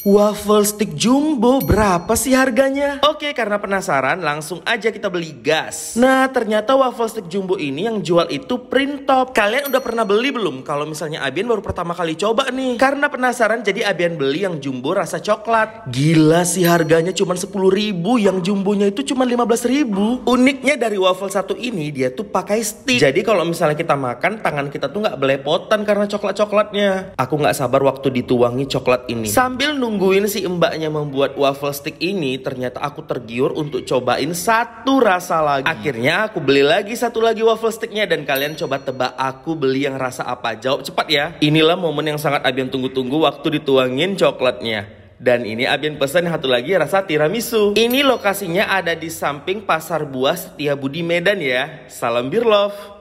Waffle stick jumbo berapa sih harganya? Oke karena penasaran langsung aja kita beli gas Nah ternyata waffle stick jumbo ini yang jual itu print top Kalian udah pernah beli belum? Kalau misalnya Abian baru pertama kali coba nih Karena penasaran jadi Abian beli yang jumbo rasa coklat Gila sih harganya cuma 10 ribu Yang jumbonya itu cuma 15 ribu Uniknya dari waffle satu ini dia tuh pakai stick Jadi kalau misalnya kita makan tangan kita tuh nggak belepotan karena coklat-coklatnya Aku nggak sabar waktu dituangi coklat ini Sambil nunggu nungguin si mbaknya membuat waffle stick ini, ternyata aku tergiur untuk cobain satu rasa lagi. Akhirnya aku beli lagi satu lagi waffle sticknya dan kalian coba tebak aku beli yang rasa apa. Jawab cepat ya. Inilah momen yang sangat Abian tunggu-tunggu waktu dituangin coklatnya. Dan ini Abian pesan satu lagi rasa tiramisu. Ini lokasinya ada di samping Pasar Buah Budi Medan ya. Salam Birlove.